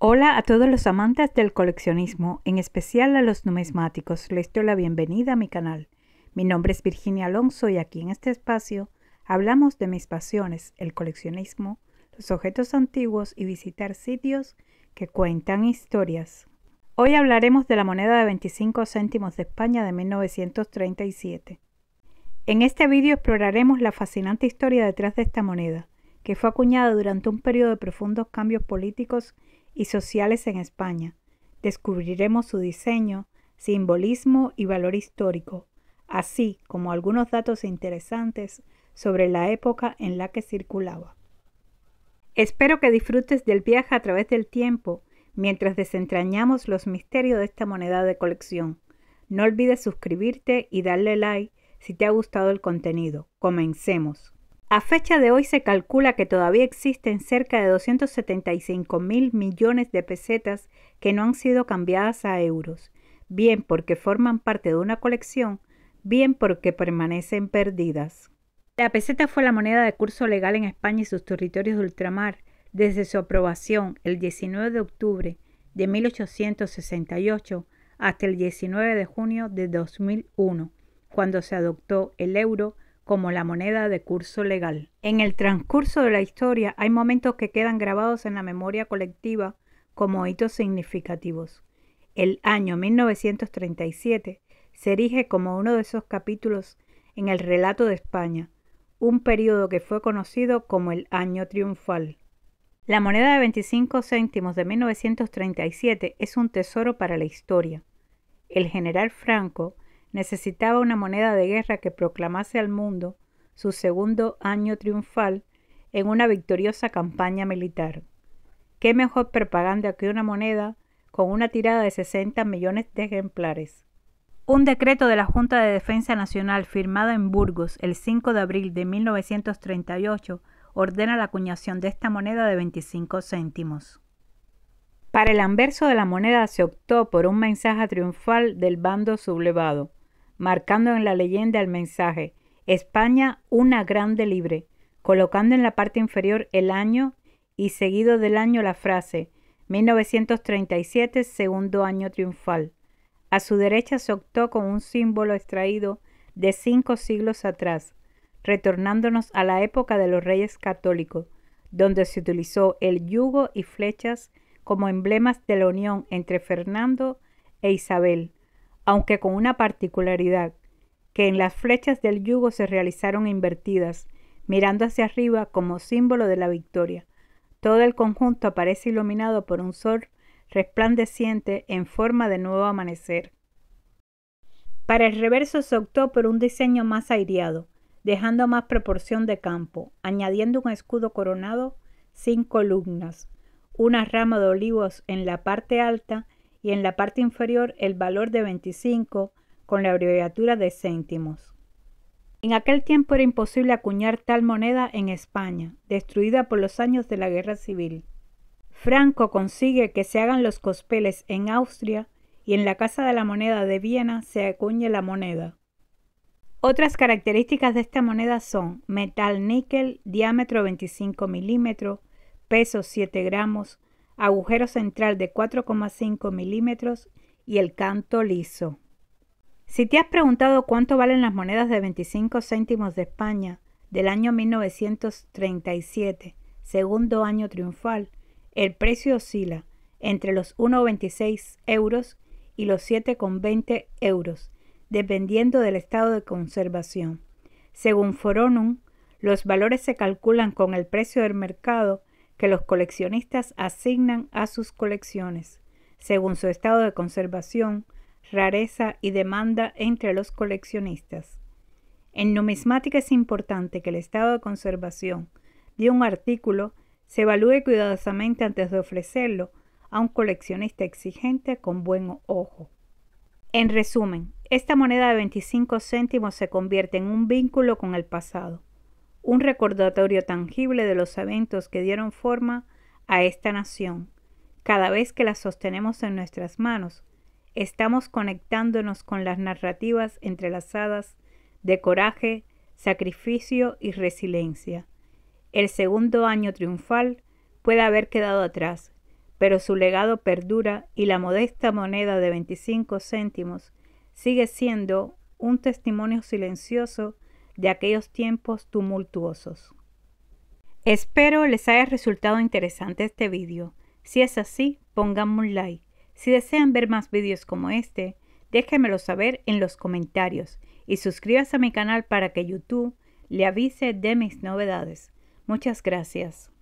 Hola a todos los amantes del coleccionismo, en especial a los numismáticos. Les doy la bienvenida a mi canal. Mi nombre es Virginia Alonso y aquí en este espacio hablamos de mis pasiones, el coleccionismo, los objetos antiguos y visitar sitios que cuentan historias. Hoy hablaremos de la moneda de 25 céntimos de España de 1937. En este vídeo exploraremos la fascinante historia detrás de esta moneda, que fue acuñada durante un periodo de profundos cambios políticos y sociales en España. Descubriremos su diseño, simbolismo y valor histórico, así como algunos datos interesantes sobre la época en la que circulaba. Espero que disfrutes del viaje a través del tiempo mientras desentrañamos los misterios de esta moneda de colección. No olvides suscribirte y darle like si te ha gustado el contenido. Comencemos. A fecha de hoy se calcula que todavía existen cerca de 275 mil millones de pesetas que no han sido cambiadas a euros, bien porque forman parte de una colección, bien porque permanecen perdidas. La peseta fue la moneda de curso legal en España y sus territorios de ultramar desde su aprobación el 19 de octubre de 1868 hasta el 19 de junio de 2001, cuando se adoptó el euro como la moneda de curso legal. En el transcurso de la historia hay momentos que quedan grabados en la memoria colectiva como hitos significativos. El año 1937 se erige como uno de esos capítulos en el relato de España, un periodo que fue conocido como el Año Triunfal. La moneda de 25 céntimos de 1937 es un tesoro para la historia. El general Franco necesitaba una moneda de guerra que proclamase al mundo su segundo año triunfal en una victoriosa campaña militar. ¿Qué mejor propaganda que una moneda con una tirada de 60 millones de ejemplares? Un decreto de la Junta de Defensa Nacional firmado en Burgos el 5 de abril de 1938 ordena la acuñación de esta moneda de 25 céntimos. Para el anverso de la moneda se optó por un mensaje triunfal del bando sublevado, marcando en la leyenda el mensaje España una grande libre, colocando en la parte inferior el año y seguido del año la frase 1937 segundo año triunfal. A su derecha se optó con un símbolo extraído de cinco siglos atrás, retornándonos a la época de los reyes católicos, donde se utilizó el yugo y flechas como emblemas de la unión entre Fernando e Isabel, aunque con una particularidad, que en las flechas del yugo se realizaron invertidas, mirando hacia arriba como símbolo de la victoria. Todo el conjunto aparece iluminado por un sol resplandeciente en forma de nuevo amanecer. Para el reverso se optó por un diseño más aireado, dejando más proporción de campo, añadiendo un escudo coronado sin columnas, una rama de olivos en la parte alta y en la parte inferior el valor de 25 con la abreviatura de céntimos. En aquel tiempo era imposible acuñar tal moneda en España, destruida por los años de la guerra civil. Franco consigue que se hagan los cospeles en Austria y en la Casa de la Moneda de Viena se acuñe la moneda. Otras características de esta moneda son metal níquel, diámetro 25 milímetros, peso 7 gramos, agujero central de 4,5 milímetros y el canto liso. Si te has preguntado cuánto valen las monedas de 25 céntimos de España del año 1937, segundo año triunfal, el precio oscila entre los 1,26 euros y los 7,20 euros, dependiendo del estado de conservación. Según Foronum, los valores se calculan con el precio del mercado que los coleccionistas asignan a sus colecciones, según su estado de conservación, rareza y demanda entre los coleccionistas. En numismática es importante que el estado de conservación de un artículo se evalúe cuidadosamente antes de ofrecerlo a un coleccionista exigente con buen ojo. En resumen, esta moneda de 25 céntimos se convierte en un vínculo con el pasado, un recordatorio tangible de los eventos que dieron forma a esta nación. Cada vez que la sostenemos en nuestras manos, estamos conectándonos con las narrativas entrelazadas de coraje, sacrificio y resiliencia. El segundo año triunfal puede haber quedado atrás, pero su legado perdura y la modesta moneda de 25 céntimos sigue siendo un testimonio silencioso de aquellos tiempos tumultuosos. Espero les haya resultado interesante este vídeo. Si es así, pongan un like. Si desean ver más vídeos como este, déjenmelo saber en los comentarios y suscríbase a mi canal para que YouTube le avise de mis novedades. Muchas gracias.